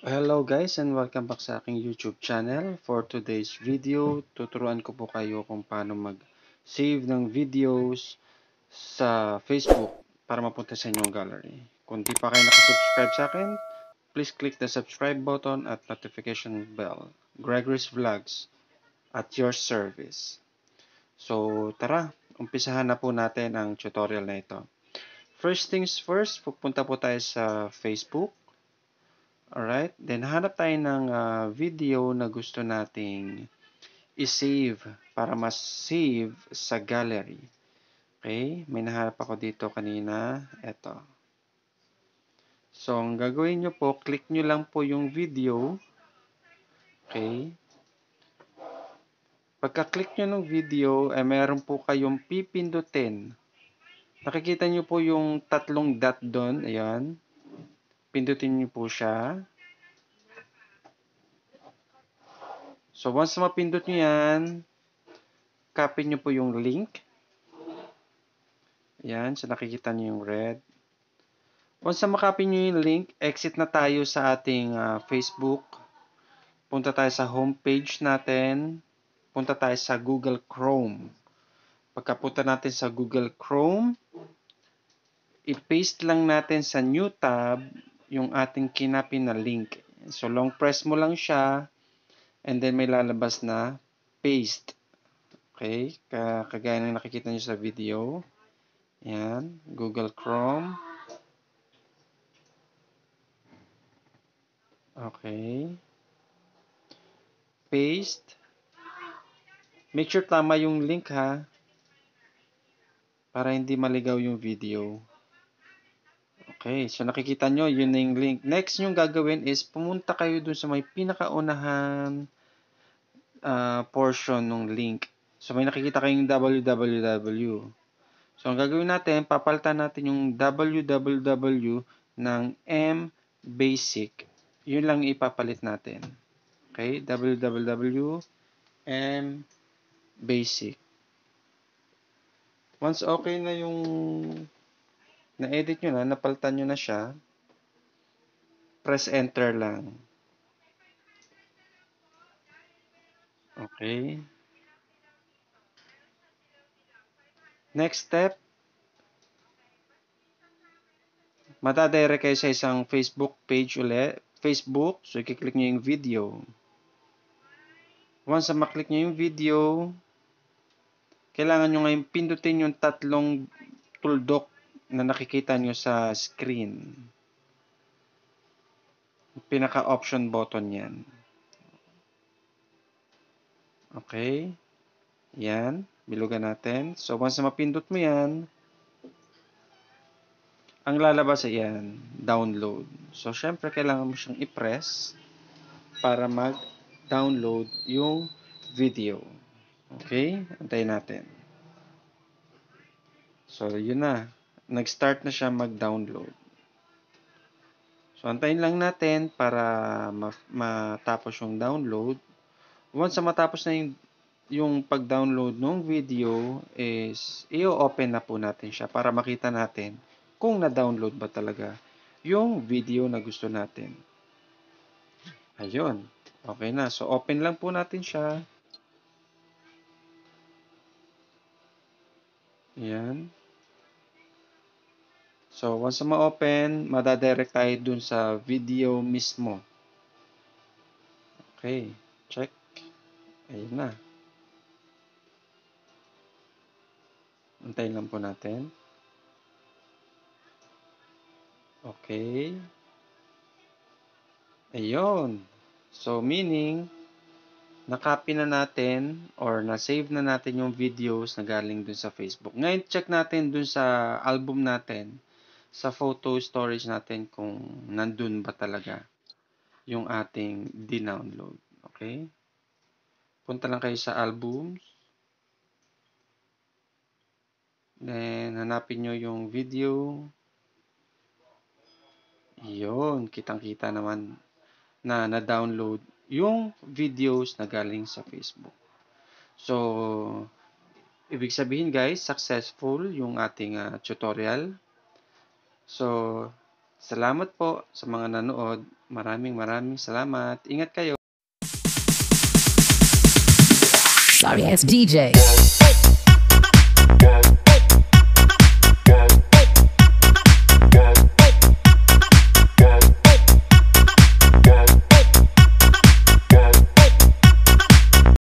Hello guys and welcome back sa aking YouTube channel. For today's video, tuturuan ko po kayo kung paano mag-save ng videos sa Facebook para mapunta sa inyong gallery. Kung di pa kayo nakasubscribe sa akin, please click the subscribe button at notification bell. Gregory's Vlogs at your service. So tara, umpisahan na po natin ang tutorial na ito. First things first, pupunta po tayo sa Facebook. Alright? Then, hanap tayo ng uh, video na gusto nating i-save para mas save sa gallery. Okay? May nahanap ako dito kanina. Ito. So, ang gagawin nyo po, click nyo lang po yung video. Okay? Pagka-click nyo ng video, eh, meron po kayong pipindutin. Nakikita nyo po yung tatlong dot doon. Ayan. pindutin niyo po siya. So, once mapindot nyo yan, copy nyo po yung link. Ayan, so nakikita nyo yung red. Once na makopy nyo yung link, exit na tayo sa ating uh, Facebook. Punta tayo sa homepage natin. Punta tayo sa Google Chrome. Pagkapunta natin sa Google Chrome, i-paste lang natin sa new tab yung ating kinapin na link. So long press mo lang siya And then may lalabas na paste. Okay, kagaya ng nakikita nyo sa video. Ayan, Google Chrome. Okay. Paste. Make sure tama yung link ha. Para hindi maligaw yung video. Okay, so nakikita nyo, yun na yung link. Next yung gagawin is pumunta kayo dun sa may pinakaunahan uh, portion ng link. So may nakikita kayong www. So ang gagawin natin, papalitan natin yung www ng mbasic. Yun lang ipapalit natin. Okay, www mbasic. Once okay na yung na-edit nyo na, napalitan nyo na siya, press enter lang. Okay. Next step, matadirect kayo sa isang Facebook page ulit. Facebook, so i-click nyo yung video. Once na maklik nyo yung video, kailangan nyo ngayon pindutin yung tatlong tuldok na nakikita nyo sa screen. Pinaka-option button yan. Okay. Yan. Bilugan natin. So, once na mapindot mo yan, ang lalabas ay yan, download. So, syempre, kailangan mo siyang i-press para mag-download yung video. Okay? Antayin natin. So, yun na nag-start na siya mag-download. So, antayin lang natin para matapos yung download. Once matapos na yung, yung pag-download ng video, is i-open na po natin siya para makita natin kung na-download ba talaga yung video na gusto natin. Ayun. Okay na. So, open lang po natin siya. Ayan. So, once ma-open, madadirect tayo dun sa video mismo. Okay, check. Ayun na. Antayin lang po natin. Okay. Ayun. So, meaning, na-copy na natin or na-save na natin yung videos na galing dun sa Facebook. Ngayon, check natin dun sa album natin sa photo storage natin kung nandun ba talaga yung ating dinownload. Okay? Punta lang kayo sa albums. Then, hanapin nyo yung video. Yun, kitang-kita naman na na-download yung videos na galing sa Facebook. So, ibig sabihin guys, successful yung ating uh, tutorial. So, salamat po sa mga nanood. Maraming maraming salamat. Ingat kayo. Sorry, it's DJ.